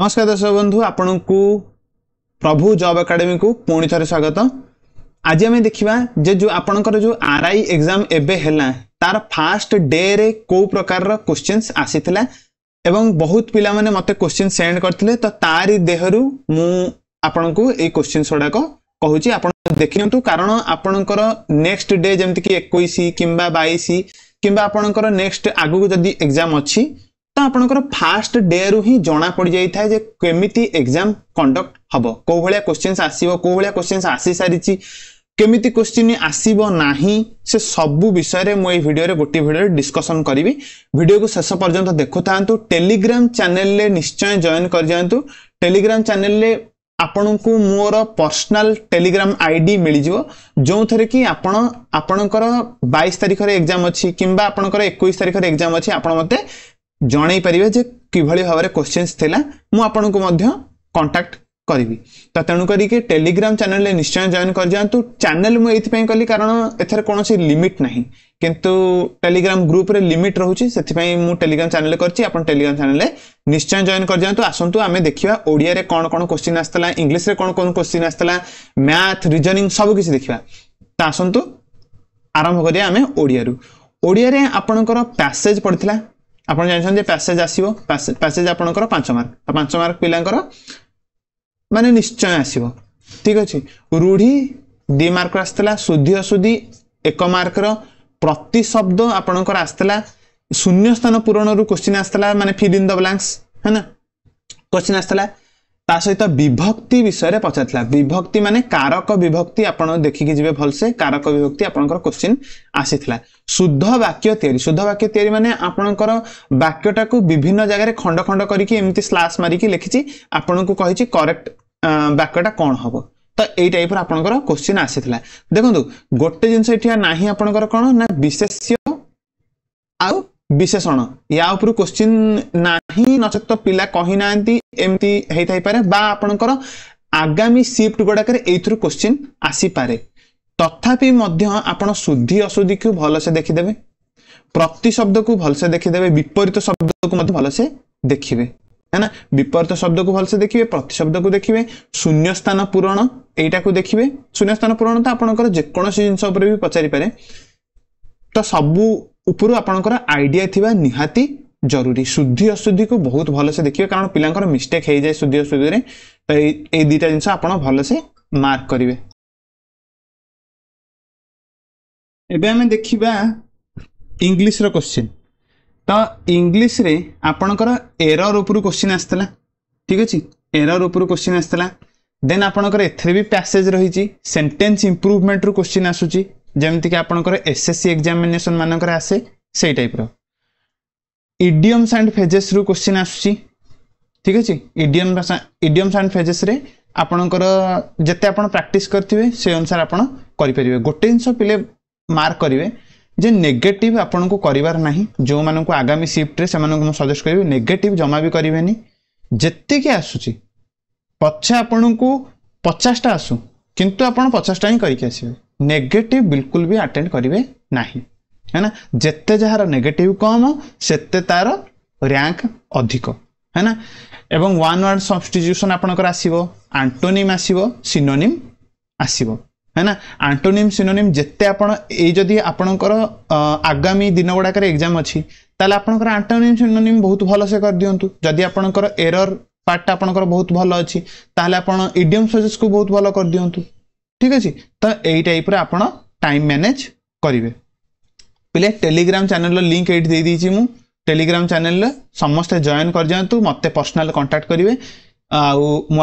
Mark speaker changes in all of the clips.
Speaker 1: নমস্কার দর্শক বন্ধু আপনার প্রভু জব একাডেমি কু পুঁ থরে স্বাগত আজ আমি দেখা যে যে আপনার যে আর আই এক্সাম এবে হল তার ফাষ্ট ডে রে কেউ প্রকার কোশ্চিন্স আসিলা এবং বহুত পিলা মানে মতো কোশ্চিন সেন্ড করলে তো তারি দেহরু মু আপনার এই কোশ্চিন্স গুড়াক কুচি আপনার দেখি নিউ কারণ আপনার নেক্সট ডে যেমি কি একুশ কিংবা বাইশ কিংবা আপনার নেক্সট আগুক যদি এক্সাম অ ଆପଣଙ୍କର ଫାଷ୍ଟ ଡେରୁ ହିଁ ଜଣା ପଡ଼ିଯାଇଥାଏ ଯେ କେମିତି ଏକ୍ଜାମ୍ କଣ୍ଡକ୍ଟ ହେବ କେଉଁ ଭଳିଆ କୋଶ୍ଚିନ୍ସ ଆସିବ କେଉଁ ଭଳିଆ କୋଶ୍ଚିନ୍ସ ଆସିସାରିଛି କେମିତି କୋଶ୍ଚିନ୍ ଆସିବ ନାହିଁ ସେ ସବୁ ବିଷୟରେ ମୁଁ ଏଇ ଭିଡ଼ିଓରେ ଗୋଟିଏ ଭିଡ଼ିଓରେ ଡିସ୍କସନ୍ କରିବି ଭିଡ଼ିଓକୁ ଶେଷ ପର୍ଯ୍ୟନ୍ତ ଦେଖୁଥାନ୍ତୁ ଟେଲିଗ୍ରାମ ଚ୍ୟାନେଲରେ ନିଶ୍ଚୟ ଜଏନ୍ କରିଯାଆନ୍ତୁ ଟେଲିଗ୍ରାମ ଚ୍ୟାନେଲରେ ଆପଣଙ୍କୁ ମୋର ପର୍ସନାଲ ଟେଲିଗ୍ରାମ ଆଇଡି ମିଳିଯିବ ଯେଉଁଥିରେ କି ଆପଣ ଆପଣଙ୍କର ବାଇଶ ତାରିଖରେ ଏକ୍ଜାମ୍ ଅଛି କିମ୍ବା ଆପଣଙ୍କର ଏକୋଇଶ ତାରିଖରେ ଏକ୍ଜାମ୍ ଅଛି ଆପଣ ମୋତେ ଜଣେଇ ପାରିବେ ଯେ କିଭଳି ଭାବରେ କୋଶ୍ଚିନ୍ସ ଥିଲା ମୁଁ ଆପଣଙ୍କୁ ମଧ୍ୟ କଣ୍ଟାକ୍ଟ କରିବି ତ ତେଣୁ କରିକି ଟେଲିଗ୍ରାମ ଚ୍ୟାନେଲରେ ନିଶ୍ଚୟ ଜଏନ୍ କରିଯାଆନ୍ତୁ ଚ୍ୟାନେଲ ମୁଁ ଏଇଥିପାଇଁ କଲି କାରଣ ଏଥିରେ କୌଣସି ଲିମିଟ୍ ନାହିଁ କିନ୍ତୁ ଟେଲିଗ୍ରାମ ଗ୍ରୁପରେ ଲିମିଟ୍ ରହୁଛି ସେଥିପାଇଁ ମୁଁ ଟେଲିଗ୍ରାମ ଚ୍ୟାନେଲ କରିଛି ଆପଣ ଟେଲିଗ୍ରାମ ଚ୍ୟାନେଲରେ ନିଶ୍ଚୟ ଜଏନ୍ କରିଯାଆନ୍ତୁ ଆସନ୍ତୁ ଆମେ ଦେଖିବା ଓଡ଼ିଆରେ କ'ଣ କ'ଣ କୋଶ୍ଚିନ୍ ଆସିଥିଲା ଇଂଲିଶରେ କ'ଣ କ'ଣ କୋଶ୍ଚିନ୍ ଆସିଥିଲା ମ୍ୟାଥ୍ ରିଜନିଂ ସବୁ କିଛି ଦେଖିବା ତ ଆସନ୍ତୁ ଆରମ୍ଭ କରିବା ଆମେ ଓଡ଼ିଆରୁ ଓଡ଼ିଆରେ ଆପଣଙ୍କର ପ୍ୟାସେଜ୍ ପଡ଼ିଥିଲା ଆପଣ ଜାଣିଛନ୍ତି ଯେ ପ୍ୟାସେଜ୍ ଆସିବ ପ୍ୟାସେଜ୍ ଆପଣଙ୍କର ପାଞ୍ଚ ମାର୍କ ଆଉ ପାଞ୍ଚ ମାର୍କ ପିଲାଙ୍କର ମାନେ ନିଶ୍ଚୟ ଆସିବ ଠିକ୍ ଅଛି ରୂଢ଼ି ଦୁଇ ମାର୍କର ଆସିଥିଲା ଶୁଦ୍ଧି ଅଶୁଦ୍ଧି ଏକ ମାର୍କର ପ୍ରତିଶବ୍ଦ ଆପଣଙ୍କର ଆସିଥିଲା ଶୂନ୍ୟ ସ୍ଥାନ ପୂରଣରୁ କୋଶ୍ଚିନ୍ ଆସିଥିଲା ମାନେ ଫିଲ୍ ଇନ୍ ଦ ବ୍ଲାଙ୍କସ୍ ହେ ନା କୋଶ୍ଚିନ୍ ଆସିଥିଲା ତା ସହିତ ବିଭକ୍ତି ବିଷୟରେ ପଚାରିଥିଲା ବିଭକ୍ତି ମାନେ କାରକ ବିଭକ୍ତି ଆପଣ ଦେଖିକି ଯିବେ ଭଲସେ କାରକ ବିଭକ୍ତି ଆପଣଙ୍କର କୋଶ୍ଚିନ୍ ଆସିଥିଲା ଶୁଦ୍ଧ ବାକ୍ୟ ତିଆରି ଶୁଦ୍ଧ ବାକ୍ୟ ତିଆରି ମାନେ ଆପଣଙ୍କର ବାକ୍ୟଟାକୁ ବିଭିନ୍ନ ଜାଗାରେ ଖଣ୍ଡ ଖଣ୍ଡ କରିକି ଏମିତି ସ୍ଲାସ୍ ମାରିକି ଲେଖିଛି ଆପଣଙ୍କୁ କହିଛି କରେକ୍ଟ ବାକ୍ୟଟା କ'ଣ ହେବ ତ ଏଇ ଟାଇପ୍ର ଆପଣଙ୍କର କୋଶ୍ଚିନ୍ ଆସିଥିଲା ଦେଖନ୍ତୁ ଗୋଟେ ଜିନିଷ ଏଠି ନାହିଁ ଆପଣଙ୍କର କ'ଣ ନା ବିଶେଷ୍ୟ ଆଉ ବିଶେଷଣ ୟା ଉପରୁ କୋଶ୍ଚିନ୍ ନାହିଁ ନଚେତ ପିଲା କହିନାହାନ୍ତି ଏମିତି ହେଇଥାଇପାରେ ବା ଆପଣଙ୍କର ଆଗାମୀ ସିଫ୍ଟ ଗୁଡ଼ାକରେ ଏଇଥିରୁ କୋଶ୍ଚିନ୍ ଆସିପାରେ ତଥାପି ମଧ୍ୟ ଆପଣ ଶୁଦ୍ଧି ଅଶୁଦ୍ଧିକୁ ଭଲସେ ଦେଖିଦେବେ ପ୍ରତିଶବ୍ଦକୁ ଭଲସେ ଦେଖିଦେବେ ବିପରୀତ ଶବ୍ଦକୁ ମଧ୍ୟ ଭଲସେ ଦେଖିବେ ନା ବିପରୀତ ଶବ୍ଦକୁ ଭଲସେ ଦେଖିବେ ପ୍ରତିଶବ୍ଦକୁ ଦେଖିବେ ଶୂନ୍ୟସ୍ଥାନ ପୂରଣ ଏଇଟାକୁ ଦେଖିବେ ଶୂନ୍ୟସ୍ଥାନ ପୂରଣ ତ ଆପଣଙ୍କର ଯେକୌଣସି ଜିନିଷ ଉପରେ ବି ପଚାରିପାରେ ତ ସବୁ ଉପରୁ আপনার আইডিয়া থাকা নিহতি জরুরি শুদ্ধি অশুদ্ধি কু বহুত ভালসে দেখবে কারণ পিলাঙ্কর মিষ্টেক হয়ে যায় শুদ্ধি অশুদ্ধি তো এই দুইটা জিনিস আপনার ভালসে মার্ক করবে এবে আমি দেখা ইংলিশর কোশ্চিন তো ইংলিশে আপনার এরর উপর কোশ্চিন আসছিলা ঠিক আছে এরর উপর কোশ্চিন আসছিলা দেন আপনার এতে বি প্যাসেজ রয়েছে সেন্টেন্স ইম্প্রুভমেন্টর কোশ্চিন আসুচি जमिक आप एससी एक्जामिनेसन म आेस्र इडम फेजेस रु कोचिन् आसु ठिक अहिले इडम इडिएम सा फेजेस्रे आपे आप प्राक्ट गरिसार जे पहिले मर्के को आउनु नै जो म आगामी सिफ्टले समा सजेस्ट गरे नेगेट जमा जतिक आसु पछ को पचासटा आसु कि ही हिँडि आस ନେଗେଟିଭ୍ ବିଲକୁଲ ବି ଆଟେଣ୍ଡ କରିବେ ନାହିଁ है ना ଯେତେ ଯାହାର ନେଗେଟିଭ୍ କମ୍ ସେତେ ତାର ର୍ୟାଙ୍କ ଅଧିକ है ना ଏବଂ ୱାନ୍ ୱାର୍ଡ଼ ସବଷ୍ଟିଚ୍ୟୁସନ୍ ଆପଣଙ୍କର ଆସିବ ଆଣ୍ଟୋନିମ୍ ଆସିବ ସିନୋନିମ୍ ଆସିବ है ना ଆଣ୍ଟୋନିମ୍ ସିନୋନିମ୍ ଯେତେ ଆପଣ ଏଇ ଯଦି ଆପଣଙ୍କର ଆଗାମୀ ଦିନ ଗୁଡ଼ାକରେ ଏକ୍ଜାମ୍ ଅଛି ତାହେଲେ ଆପଣଙ୍କର ଆଣ୍ଟୋନିମ୍ ସିନୋନିମ୍ ବହୁତ ଭଲସେ କରିଦିଅନ୍ତୁ ଯଦି ଆପଣଙ୍କର ଏରର୍ ପାର୍ଟଟା ଆପଣଙ୍କର ବହୁତ ଭଲ ଅଛି ତାହେଲେ ଆପଣ ଇଡିୟମ୍ ସଜେସ୍କୁ ବହୁତ ଭଲ କରିଦିଅନ୍ତୁ ठीक अच्छे तो यही टाइप आप टाइम मैनेज करेंगे पे टेलीग्राम चैनल चेल लिंक ये मुझे टेलीग्राम चैनल चेल समस्ते जॉन कर दिखाँ मत पर्सनाल कंटाक्ट करेंगे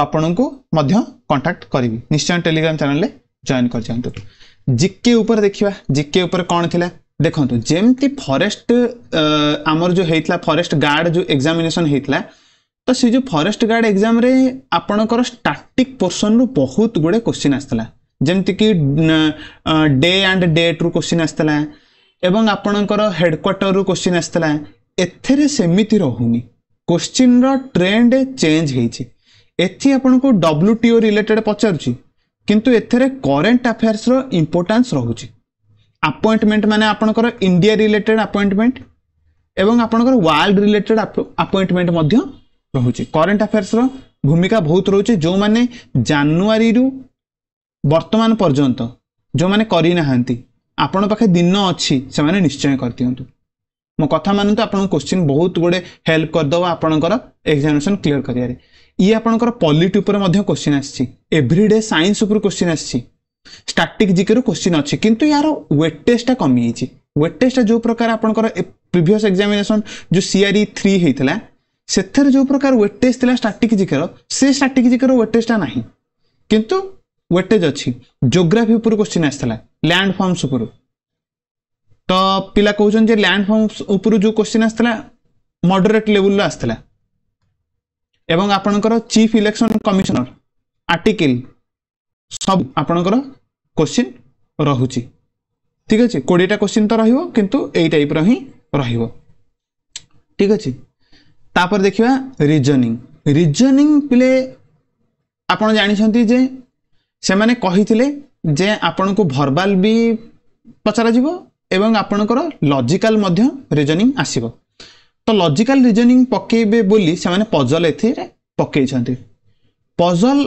Speaker 1: आपण को कंटाक्ट करी निश्चय टेलीग्राम चैनल चेल जॉन कर दिखाँ जिके ऊपर देखा जिके ऊपर कौन थी देखो जमी फरेस्ट आमर जो होता फरेस्ट गार्ड जो एक्जामेसन होता तो सी जो फरेस्ट गार्ड एक्जाम आपणकर स्टाटिक पोर्सन रु बहुत गुड़े क्वेश्चन आसला ଯେମିତିକି ଡେ ଆଣ୍ଡ ଡେଟ୍ରୁ କୋଶ୍ଚିନ୍ ଆସିଥିଲା ଏବଂ ଆପଣଙ୍କର ହେଡ଼କ୍ୱାର୍ଟରରୁ କୋଶ୍ଚିନ୍ ଆସିଥିଲା ଏଥିରେ ସେମିତି ରହୁନି କୋଶ୍ଚିନ୍ର ଟ୍ରେଣ୍ଡ ଚେଞ୍ଜ ହେଇଛି ଏଠି ଆପଣଙ୍କୁ ଡବ୍ଲ୍ୟୁ ଟି ରିଲେଟେଡ୍ ପଚାରୁଛି କିନ୍ତୁ ଏଥିରେ କରେଣ୍ଟ ଆଫେୟାର୍ସର ଇମ୍ପୋର୍ଟାନ୍ସ ରହୁଛି ଆପଏଣ୍ଟମେଣ୍ଟ ମାନେ ଆପଣଙ୍କର ଇଣ୍ଡିଆ ରିଲେଟେଡ୍ ଆପଏଣ୍ଟମେଣ୍ଟ ଏବଂ ଆପଣଙ୍କର ୱାର୍ଲଡ ରିଲେଟେଡ୍ ଆପଏଣ୍ଟମେଣ୍ଟ ମଧ୍ୟ ରହୁଛି କରେଣ୍ଟ ଆଫେୟାର୍ସର ଭୂମିକା ବହୁତ ରହୁଛି ଯେଉଁମାନେ ଜାନୁଆରୀରୁ ବର୍ତ୍ତମାନ ପର୍ଯ୍ୟନ୍ତ ଯେଉଁମାନେ କରିନାହାନ୍ତି ଆପଣଙ୍କ ପାଖେ ଦିନ ଅଛି ସେମାନେ ନିଶ୍ଚୟ କରିଦିଅନ୍ତୁ ମୋ କଥା ମାନନ୍ତୁ ଆପଣଙ୍କ କୋଶ୍ଚିନ୍ ବହୁତ ଗୁଡ଼ିଏ ହେଲ୍ପ କରିଦେବ ଆପଣଙ୍କର ଏକ୍ଜାମିନେସନ୍ କ୍ଲିୟର କରିବାରେ ଇଏ ଆପଣଙ୍କର ପଲିଟି ଉପରେ ମଧ୍ୟ କୋଶ୍ଚିନ୍ ଆସିଛି ଏଭ୍ରିଡେ ସାଇନ୍ସ ଉପରୁ କୋଶ୍ଚିନ୍ ଆସିଛି ଷ୍ଟାଟିକ୍ ଜିକେରୁ କୋଶ୍ଚିନ୍ ଅଛି କିନ୍ତୁ ୟାର ୱେଟେଜଟା କମିଯାଇଛି ୱେଟେଜଟା ଯେଉଁ ପ୍ରକାର ଆପଣଙ୍କର ପ୍ରିଭିୟସ୍ ଏକ୍ଜାମିନେସନ୍ ଯେଉଁ ସିଆର୍ଇ ଥ୍ରୀ ହେଇଥିଲା ସେଥିରେ ଯେଉଁ ପ୍ରକାର ୱେଟେଜ୍ ଥିଲା ଷ୍ଟାଟିକ୍ ଜିକେର ସେ ଷ୍ଟାଟିକ୍ ଜିକେର ୱେଟେଜଟା ନାହିଁ କିନ୍ତୁ ୱେଟେଜ୍ ଅଛି ଜୋଗ୍ରାଫି ଉପରୁ କୋଶ୍ଚିନ୍ ଆସିଥିଲା ଲ୍ୟାଣ୍ଡ ଫର୍ମସ୍ ଉପରୁ ତ ପିଲା କହୁଛନ୍ତି ଯେ ଲ୍ୟାଣ୍ଡ ଫର୍ମସ୍ ଉପରୁ ଯେଉଁ କୋଶ୍ଚିନ୍ ଆସିଥିଲା ମଡରେଟ୍ ଲେବୁଲ୍ର ଆସିଥିଲା ଏବଂ ଆପଣଙ୍କର ଚିଫ୍ ଇଲେକ୍ସନ୍ କମିଶନର ଆର୍ଟିକିଲ୍ ସବୁ ଆପଣଙ୍କର କୋଶ୍ଚିନ୍ ରହୁଛି ଠିକ୍ ଅଛି କୋଡ଼ିଏଟା କୋଶ୍ଚିନ୍ ତ ରହିବ କିନ୍ତୁ ଏଇ ଟାଇପ୍ର ହିଁ ରହିବ ଠିକ୍ ଅଛି ତାପରେ ଦେଖିବା ରିଜନିଂ ରିଜନିଂ ପିଲେ ଆପଣ ଜାଣିଛନ୍ତି ଯେ ସେମାନେ କହିଥିଲେ ଯେ ଆପଣଙ୍କୁ ଭର୍ବାଲ୍ ବି ପଚରାଯିବ ଏବଂ ଆପଣଙ୍କର ଲଜିକାଲ୍ ମଧ୍ୟ ରିଜନିଂ ଆସିବ ତ ଲଜିକାଲ୍ ରିଜନିଂ ପକେଇବେ ବୋଲି ସେମାନେ ପଜଲ୍ ଏଥିରେ ପକେଇଛନ୍ତି ପଜଲ୍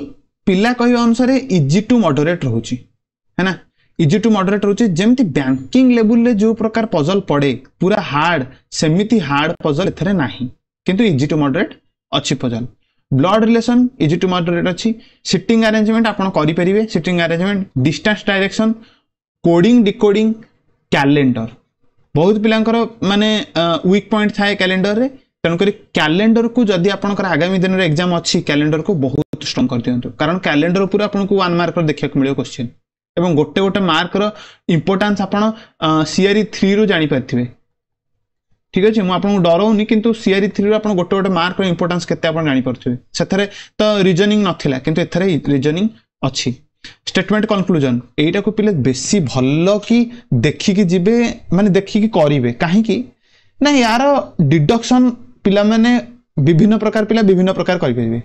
Speaker 1: ପିଲା କହିବା ଅନୁସାରେ ଇଜି ଟୁ ମଡରେଟ୍ ରହୁଛି ହେ ନା ଇଜି ଟୁ ମଡରେଟ୍ ରହୁଛି ଯେମିତି ବ୍ୟାଙ୍କିଂ ଲେବୁଲରେ ଯେଉଁ ପ୍ରକାର ପଜଲ୍ ପଡ଼େ ପୁରା ହାର୍ଡ଼ ସେମିତି ହାର୍ଡ଼ ପଜଲ୍ ଏଥିରେ ନାହିଁ କିନ୍ତୁ ଇଜି ଟୁ ମଡରେଟ୍ ଅଛି puzzle blood relation easy to moderate ଅଛି ସିଟିଂ ଆରେଞ୍ଜମେଣ୍ଟ ଆପଣ କରିପାରିବେ seating arrangement distance direction coding decoding calendar ବହୁତ ପିଲାଙ୍କର ମାନେ ୱିକ୍ ପଏଣ୍ଟ ଥାଏ କ୍ୟାଲେଣ୍ଡରରେ ତେଣୁକରି କ୍ୟାଲେଣ୍ଡରକୁ ଯଦି ଆପଣଙ୍କର ଆଗାମୀ ଦିନରେ ଏକ୍ଜାମ୍ ଅଛି କ୍ୟାଲେଣ୍ଡରକୁ ବହୁତ ଷ୍ଟ୍ରଙ୍ଗ କରିଦିଅନ୍ତୁ କାରଣ କ୍ୟାଲେଣ୍ଡର ଉପରେ ଆପଣଙ୍କୁ ୱାନ୍ ମାର୍କର ଦେଖିବାକୁ ମିଳିବ କୋଶ୍ଚିନ୍ ଏବଂ ଗୋଟେ ଗୋଟେ ମାର୍କର ଇମ୍ପୋର୍ଟାନ୍ସ ଆପଣ ସିଆରି ଥ୍ରୀରୁ ଜାଣିପାରିଥିବେ ঠিক ଅଛି ମୁଁ ଆପଣଙ୍କୁ ଡରଉନି କିନ୍ତୁ ସିଆରି ଥ୍ରୀରୁ ଆପଣ ଗୋଟେ ଗୋଟେ ମାର୍କର ଇମ୍ପୋର୍ଟାନ୍ସ କେତେ ଆପଣ ଜାଣିପାରୁଥିବେ ସେଥିରେ ତ ରିଜନିଂ ନଥିଲା କିନ୍ତୁ ଏଥିରେ ରିଜନିଂ ଅଛି ଷ୍ଟେଟମେଣ୍ଟ କନକ୍ଲୁଜନ୍ ଏଇଟାକୁ ପିଲେ ବେଶୀ ଭଲ କି ଦେଖିକି ଯିବେ ମାନେ ଦେଖିକି କରିବେ କାହିଁକି ନା ୟାର ଡିଡକ୍ସନ୍ ପିଲାମାନେ ବିଭିନ୍ନ ପ୍ରକାର ପିଲା ବିଭିନ୍ନ ପ୍ରକାର କରିପାରିବେ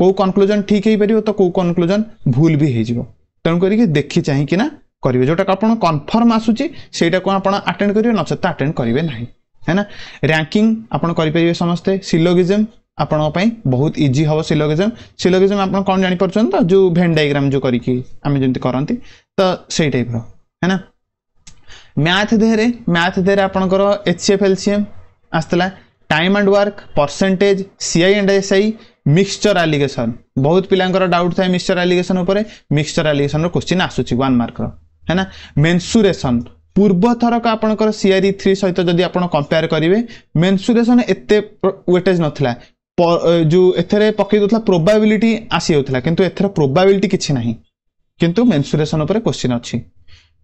Speaker 1: କେଉଁ କନକ୍ଲୁଜନ୍ ଠିକ୍ ହେଇପାରିବ ତ କେଉଁ କନକ୍ଲୁଜନ୍ ଭୁଲ ବି ହେଇଯିବ ତେଣୁ କରିକି ଦେଖି ଚାହିଁକିନା କରିବେ ଯେଉଁଟାକୁ ଆପଣ କନଫର୍ମ ଆସୁଛି ସେଇଟାକୁ ଆପଣ ଆଟେଣ୍ଡ କରିବେ ନଚେତ ଆଟେଣ୍ଡ କରିବେ ନାହିଁ है ना रैंकिंग आपण करेंगे समस्ते सिलोगिजम ଆପଣଙ୍କ ବହୁତ ଇଜି ହେବ ସିଲୋଗିଜମ୍ ସିଲୋଗିଜମ୍ ଆପଣ କ'ଣ ଜାଣିପାରୁଛନ୍ତି ତ ଯେଉଁ ଭେନ୍ ଡାଇଗ୍ରାମ୍ ଯେଉଁ କରିକି ଆମେ ଯେମିତି କରନ୍ତି ତ ସେଇ ଟାଇପ୍ର ହେ ନା ମ୍ୟାଥ୍ ଦେହରେ ମ୍ୟାଥ୍ ଦେହରେ ଆପଣଙ୍କର H C F L C M ଆସିଥିଲା time and work percentage C I and S I mixture alligation ବହୁତ ପିଲାଙ୍କର ଡାଉଟ୍ ଥାଏ ମିକ୍ସଚର୍ ଆଲିଗେସନ୍ ଉପରେ ମିକ୍ସଚର୍ ଆଲିଗେସନ୍ର କୋଶ୍ଚିନ୍ ଆସୁଛି ୱାନ୍ ମାର୍କର ହେ ନା ମେନ୍ସୁରେସନ୍ পূর্বথরক আপনার সিআরি থ্রি সহিত যদি আপনার কম্পেয়ার করবে মেনসুরেসন এত ওয়েটেজ নথিলা যে এতে পকাই দেওয়া প্রোবাবিলিটি আসি যাওয়া কিন্তু এথর প্রোবাবিলিটি কিছু না কিন্তু মেনসুরেসন উপরে কোশ্চিন অছি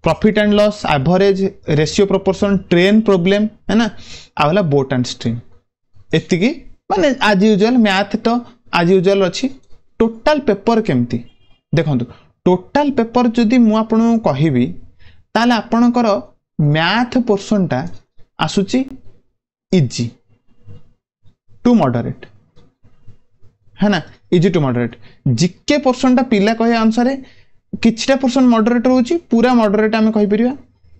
Speaker 1: profit and loss average ratio proportion train problem হ্যাঁ না আহলা বোট অ্যান্ড স্ট্রিম এতিকি মানে আজ ইউজুয়াল ম্যাথ তো আজ ইউজুয়াল অছি টোটাল পেপর কেমতি দেখুন টোটাল পেপর যদি মু আপনার কহিবি ତାହେଲେ ଆପଣଙ୍କର ମ୍ୟାଥ ପୋର୍ସନଟା ଆସୁଛି ଇଜି ଟୁ ମଡରେଟ୍ হ্যাঁ না ইজি টু মডরেট জিকে পোর্সনটা পিলা কহিবা অনুসারে কিছুটা পোর্সন মডরেট রয়েছে পুরা মডরেট আমি কহিপারা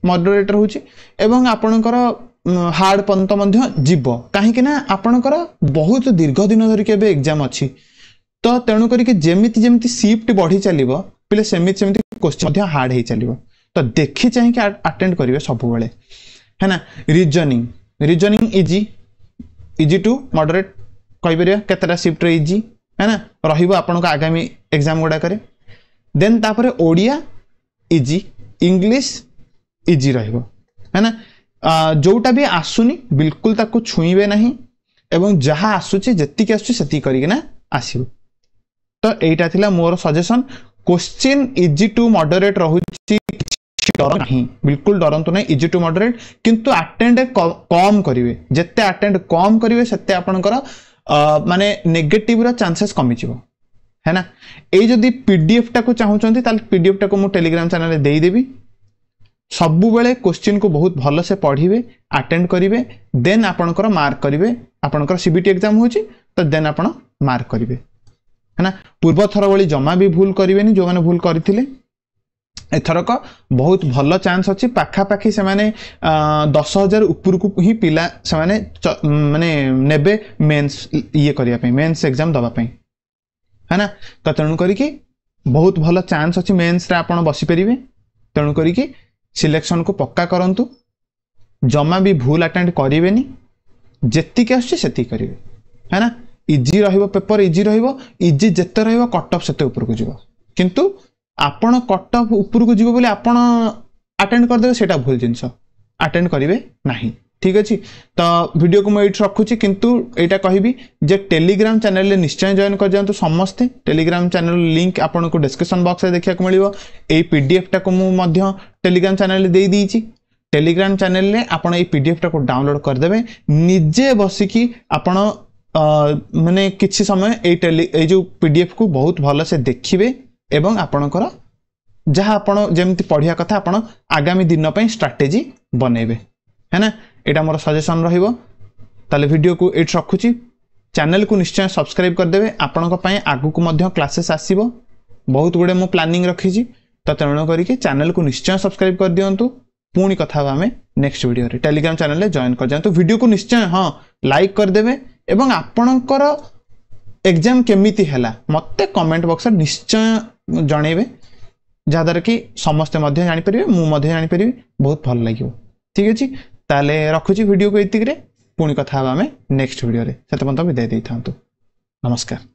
Speaker 1: মডরেট রয়েছে এবং আপনার হার্ড পর্যন্ত মধ্যে যাব কাহিঁকি না আপনার বহুত দীর্ঘ দিন ধরিক এবে এক্সাম অছি তো তেণু করিকি যেমিতি যেমিতি সিফ্ট বড়ি চালিব পিলে সেমিতি সেমিতি কোশ্চিন মধ্যে হার্ড হয়ে চালিব ତ ଦେଖି ଚାହିଁକି ଆଟେଣ୍ଡ କରିବେ ସବୁବେଳେ ରିଜନିଂ है ना reasoning reasoning easy easy to moderate कहीपर केतटा सीफ्ट इजी है ना रोक आगामी एग्जाम गुड़ाक देन तापर ओडिया इजी इंग्लिश ଯେଉଁଟା ବି ଆସୁନି ବିଲକୁଲ ତାକୁ ଛୁଇଁବେ ନାହିଁ ଏବଂ ଯାହା ଆସୁଛି ଯେତିକି ଆସୁଛି ସେତିକି କରିକିନା ଆସିବ ତ ଏଇଟା ଥିଲା ମୋର suggestion question easy to moderate ରହୁଛି डर ନାହିଁ ବିଲକୁଲ ଡରନ୍ତୁ ନାହିଁ ଇଜି ଟୁ ମଡରେଟ୍ କିନ୍ତୁ ଆଟେଣ୍ଡ କମ୍ କରିବେ ଯେତେ ଆଟେଣ୍ଡ କମ୍ କରିବେ ସେତେ ଆପଣଙ୍କର ମାନେ ନେଗେଟିଭର ଚାନ୍ସେସ୍ है ना ये पीडीएफ टाक चाहूँ पीडीएफ टाक मुझे टेलीग्राम चेल देदेवि सबुबले क्वेश्चन को बहुत भल से पढ़े आटेड करेंगे देन आपणकर मार्क करेंगे आपणकर सीबीटी एग्जाम हो तो देन आप मार्क करेंगे है ना पूर्व थर भाई जमा भी भूल करेंगे जो मैंने भूल करते एथरक बहुत भल चान्स अच्छी पखापाखी से दस हजार ऊपर को ही पिला से मानने ने मेन्स ये करने मेन्स एग्जाम दवापी है ना तो तेणुक बहुत भल चान्स अच्छी मेन्सरे आप तेणु कर सिलेक्शन को पक्का करूँ जमा भी भूल आटेड करेन जी आस करेंगे है ना इजी रेपर इजी रजी जिते रटअप से ऊपर जीव किंतु ଆପଣ କଟ୍ ଅଫ୍ ଉପରକୁ ଯିବେ ବୋଲି ଆପଣ ଆଟେଣ୍ଡ କରିଦେବେ ସେଇଟା ଭୁଲ ଜିନିଷ ଆଟେଣ୍ଡ କରିବେ ନାହିଁ ঠিক আছে তো ভিডিওকে মু এইটি রাখুছি কিন্তু এইটা কহিবি যে টেলিগ্রাম চ্যানেলে নিশ্চয় জয়েন করে যাতে সমস্তে টেলিগ্রাম চ্যানেল লিঙ্ক আপনার ডিসক্রিপশন বক্সে দেখা মিলব এই পিডিএফটা মু টেলিগ্রাম চ্যানেলে দিয়ে দিয়েছি টেলিগ্রাম চ্যানেলে আপনার এই পিডিএফটা ডাউনলোড করেদেবে নিজে বসিকি আপনার মানে কিছু সময় এই টেলি এই যে পিডিএফ কু বহুত ভালসে দেখবে এবং ଆପଣଙ୍କର ଯାହା ଆପଣ ଯେମିତି ପଢ଼ିବା କଥା ଆପଣ ଆଗାମୀ ଦିନ ପାଇଁ ଷ୍ଟ୍ରାଟେଜି ବନେଇବେ ହେ ନା ଏଇଟା ମୋର ସଜେସନ୍ ରହିବ ତାହେଲେ ଭିଡ଼ିଓକୁ ଏଇଠି ରଖୁଛି ଚ୍ୟାନେଲକୁ ନିଶ୍ଚୟ ସବସ୍କ୍ରାଇବ୍ କରିଦେବେ ଆପଣଙ୍କ ପାଇଁ ଆଗକୁ ମଧ୍ୟ କ୍ଲାସେସ୍ ଆସିବ ବହୁତ ଗୁଡ଼ିଏ ମୁଁ ପ୍ଲାନିଂ ରଖିଛି ତ ତେଣୁ କରିକି ଚ୍ୟାନେଲକୁ ନିଶ୍ଚୟ ସବସ୍କ୍ରାଇବ୍ କରିଦିଅନ୍ତୁ ପୁଣି କଥା ହେବା ଆମେ ନେକ୍ସଟ ଭିଡ଼ିଓରେ ଟେଲିଗ୍ରାମ ଚ୍ୟାନେଲରେ ଜଏନ୍ କରିଯାଆନ୍ତୁ ଭିଡ଼ିଓକୁ ନିଶ୍ଚୟ ହଁ ଲାଇକ୍ କରିଦେବେ ଏବଂ ଆପଣଙ୍କର ଏକ୍ଜାମ୍ କେମିତି ହେଲା ମୋତେ କମେଣ୍ଟ ବକ୍ସରେ ନିଶ୍ଚୟ ଜଣେଇବେ ଯାହାଦ୍ୱାରା କି ସମସ୍ତେ ମଧ୍ୟ ଜାଣିପାରିବେ ମୁଁ ମଧ୍ୟ ଜାଣିପାରିବି ବହୁତ ଭଲ ଲାଗିବ ଠିକ୍ ଅଛି ତାହେଲେ ରଖୁଛି ଭିଡ଼ିଓକୁ ଏତିକିରେ ପୁଣି କଥା ହେବା ଆମେ ନେକ୍ସଟ ଭିଡ଼ିଓରେ ସେତେ ପର୍ଯ୍ୟନ୍ତ ବିଦାୟ ଦେଇଥାନ୍ତୁ ନମସ୍କାର